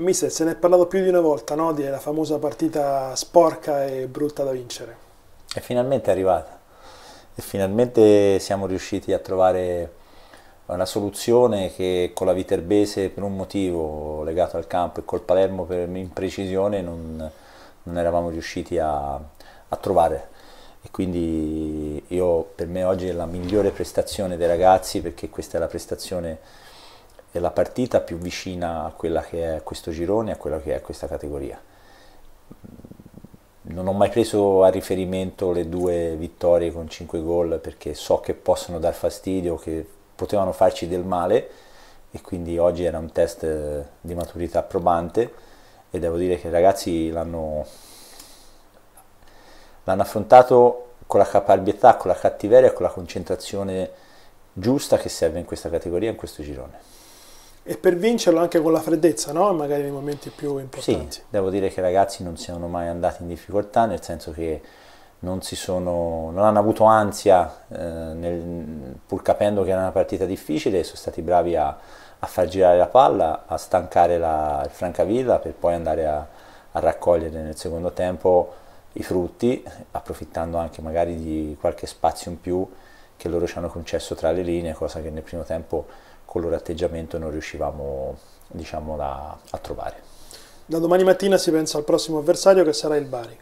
Mister, se ne è parlato più di una volta, no? Della famosa partita sporca e brutta da vincere. È finalmente arrivata. E finalmente siamo riusciti a trovare una soluzione che con la Viterbese per un motivo legato al campo e col Palermo per imprecisione non, non eravamo riusciti a, a trovare. E quindi io, per me oggi è la migliore prestazione dei ragazzi perché questa è la prestazione è la partita più vicina a quella che è questo girone, a quella che è questa categoria. Non ho mai preso a riferimento le due vittorie con 5 gol perché so che possono dar fastidio, che potevano farci del male e quindi oggi era un test di maturità probante e devo dire che i ragazzi l'hanno, l'hanno affrontato con la caparbietà, con la cattiveria, con la concentrazione giusta che serve in questa categoria, in questo girone e per vincerlo anche con la freddezza, no? magari nei momenti più importanti. Sì, devo dire che i ragazzi non siano mai andati in difficoltà, nel senso che non, sono, non hanno avuto ansia, eh, nel, pur capendo che era una partita difficile, sono stati bravi a, a far girare la palla, a stancare la, il Francavilla per poi andare a, a raccogliere nel secondo tempo i frutti, approfittando anche magari di qualche spazio in più che loro ci hanno concesso tra le linee, cosa che nel primo tempo con loro atteggiamento non riuscivamo diciamo, da, a trovare. Da domani mattina si pensa al prossimo avversario che sarà il Bari.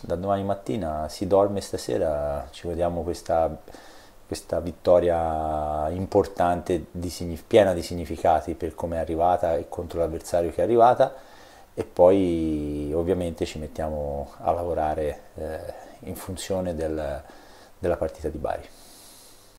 Da domani mattina si dorme stasera, ci vediamo questa, questa vittoria importante, di, piena di significati per come è arrivata e contro l'avversario che è arrivata e poi ovviamente ci mettiamo a lavorare eh, in funzione del, della partita di Bari.